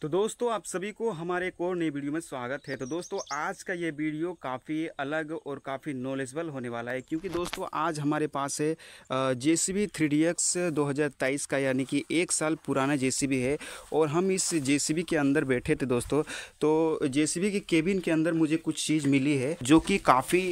तो दोस्तों आप सभी को हमारे एक और नई वीडियो में स्वागत है तो दोस्तों आज का ये वीडियो काफ़ी अलग और काफ़ी नॉलेजबल होने वाला है क्योंकि दोस्तों आज हमारे पास है J C B three D X दो का यानी कि एक साल पुराना जे सी बी है और हम इस जे सी बी के अंदर बैठे थे दोस्तों तो जे सी बी के केबिन के अंदर मुझे कुछ चीज़ मिली है जो कि काफ़ी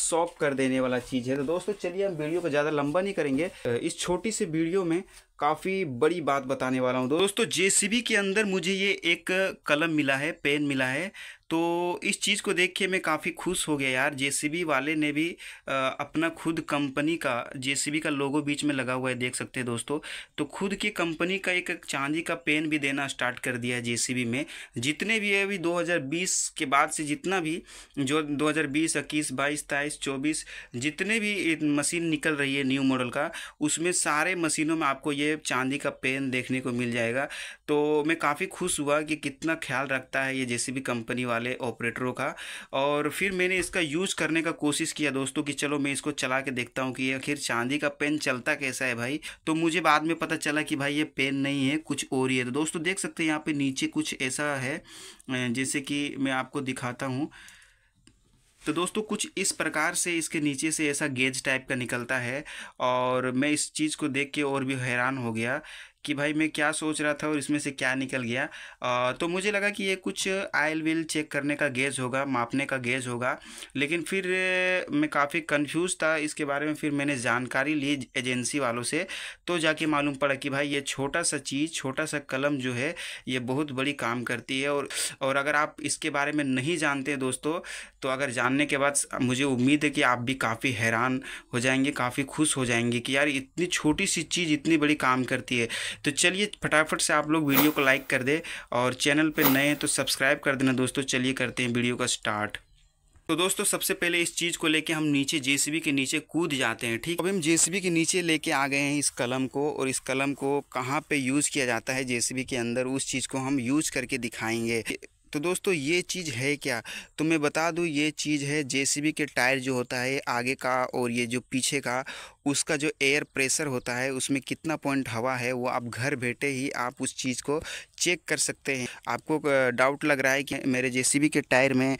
शॉक कर देने वाला चीज़ है तो दोस्तों चलिए हम वीडियो को ज़्यादा लंबा नहीं करेंगे इस छोटी सी वीडियो में काफ़ी बड़ी बात बताने वाला हूँ दोस्तों जे के अंदर मुझे मुझे ये एक कलम मिला है पेन मिला है तो इस चीज़ को देख के मैं काफ़ी खुश हो गया यार जेसीबी वाले ने भी अपना खुद कंपनी का जेसीबी का लोगो बीच में लगा हुआ है देख सकते हैं दोस्तों तो खुद की कंपनी का एक चांदी का पेन भी देना स्टार्ट कर दिया है जेसीबी में जितने भी अभी 2020 के बाद से जितना भी जो 2020 इक्कीस बाईस तेईस चौबीस जितने भी मशीन निकल रही है न्यू मॉडल का उसमें सारे मशीनों में आपको ये चांदी का पेन देखने को मिल जाएगा तो मैं काफ़ी खुश हुआ कि कितना ख्याल रखता है ये जे कंपनी वाला वाले ऑपरेटरों का और फिर मैंने इसका यूज़ करने का कोशिश किया दोस्तों कि चलो मैं इसको चला के देखता हूँ कि आखिर चांदी का पेन चलता कैसा है भाई तो मुझे बाद में पता चला कि भाई ये पेन नहीं है कुछ और ही है तो दोस्तों देख सकते हैं यहाँ पर नीचे कुछ ऐसा है जैसे कि मैं आपको दिखाता हूँ तो दोस्तों कुछ इस प्रकार से इसके नीचे से ऐसा गेज टाइप का निकलता है और मैं इस चीज़ को देख के और भी हैरान हो गया कि भाई मैं क्या सोच रहा था और इसमें से क्या निकल गया आ, तो मुझे लगा कि ये कुछ आयल विल चेक करने का गेज होगा मापने का गेज होगा लेकिन फिर मैं काफ़ी कंफ्यूज था इसके बारे में फिर मैंने जानकारी ली एजेंसी वालों से तो जाके मालूम पड़ा कि भाई ये छोटा सा चीज़ छोटा सा कलम जो है ये बहुत बड़ी काम करती है और और अगर आप इसके बारे में नहीं जानते दोस्तों तो अगर जानने के बाद मुझे उम्मीद है कि आप भी काफ़ी हैरान हो जाएंगे काफ़ी खुश हो जाएंगे कि यार इतनी छोटी सी चीज़ इतनी बड़ी काम करती है तो चलिए फटाफट से आप लोग वीडियो को लाइक कर दे और चैनल पर नए हैं तो सब्सक्राइब कर देना दोस्तों चलिए करते हैं वीडियो का स्टार्ट तो दोस्तों सबसे पहले इस चीज़ को लेके हम नीचे जेसीबी के नीचे कूद जाते हैं ठीक अब हम जेसीबी के नीचे लेके आ गए हैं इस कलम को और इस कलम को कहाँ पे यूज़ किया जाता है जेसीबी के अंदर उस चीज़ को हम यूज करके दिखाएंगे तो दोस्तों ये चीज़ है क्या तो मैं बता दूँ ये चीज़ है जेसीबी के टायर जो होता है आगे का और ये जो पीछे का उसका जो एयर प्रेशर होता है उसमें कितना पॉइंट हवा है वो आप घर बैठे ही आप उस चीज़ को चेक कर सकते हैं आपको डाउट लग रहा है कि मेरे जेसीबी के टायर में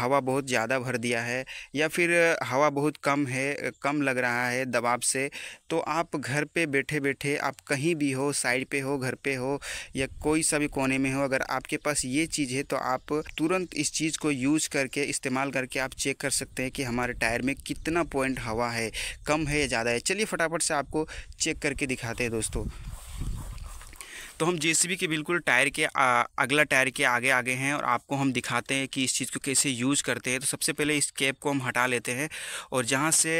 हवा बहुत ज़्यादा भर दिया है या फिर हवा बहुत कम है कम लग रहा है दबाव से तो आप घर पे बैठे बैठे आप कहीं भी हो साइड पे हो घर पे हो या कोई सा भी कोने में हो अगर आपके पास ये चीज़ है तो आप तुरंत इस चीज़ को यूज करके इस्तेमाल करके आप चेक कर सकते हैं कि हमारे टायर में कितना पॉइंट हवा है कम है या ज़्यादा है चलिए फटाफट से आपको चेक करके दिखाते हैं दोस्तों तो हम जेसीबी के बिल्कुल टायर के आ, अगला टायर के आगे आगे हैं और आपको हम दिखाते हैं कि इस चीज़ को कैसे यूज़ करते हैं तो सबसे पहले इस कैप को हम हटा लेते हैं और जहाँ से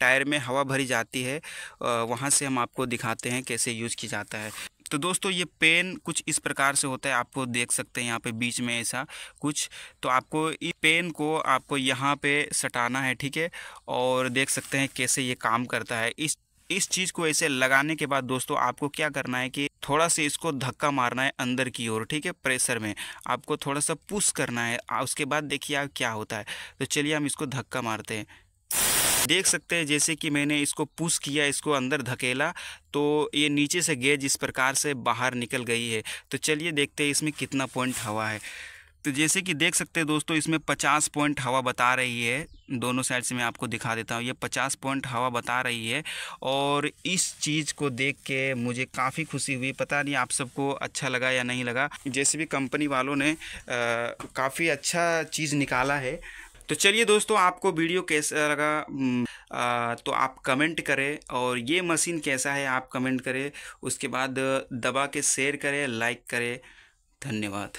टायर में हवा भरी जाती है वहाँ से हम आपको दिखाते हैं कैसे यूज़ की जाता है तो दोस्तों ये पेन कुछ इस प्रकार से होता है आपको देख सकते हैं यहाँ पे बीच में ऐसा कुछ तो आपको इस पेन को आपको यहाँ पे सटाना है ठीक है और देख सकते हैं कैसे ये काम करता है इस इस चीज़ को ऐसे लगाने के बाद दोस्तों आपको क्या करना है कि थोड़ा सा इसको धक्का मारना है अंदर की ओर ठीक है प्रेशर में आपको थोड़ा सा पुश करना है उसके बाद देखिए आप क्या होता है तो चलिए हम इसको धक्का मारते हैं देख सकते हैं जैसे कि मैंने इसको पुश किया इसको अंदर धकेला तो ये नीचे से गेज इस प्रकार से बाहर निकल गई है तो चलिए देखते हैं इसमें कितना पॉइंट हवा है तो जैसे कि देख सकते हैं दोस्तों इसमें 50 पॉइंट हवा बता रही है दोनों साइड से मैं आपको दिखा देता हूँ ये 50 पॉइंट हवा बता रही है और इस चीज़ को देख के मुझे काफ़ी खुशी हुई पता नहीं आप सबको अच्छा लगा या नहीं लगा जैसे भी कंपनी वालों ने काफ़ी अच्छा चीज़ निकाला है तो चलिए दोस्तों आपको वीडियो कैसा लगा हम्म, तो आप कमेंट करें और ये मशीन कैसा है आप कमेंट करें उसके बाद दबा के शेयर करें लाइक करें धन्यवाद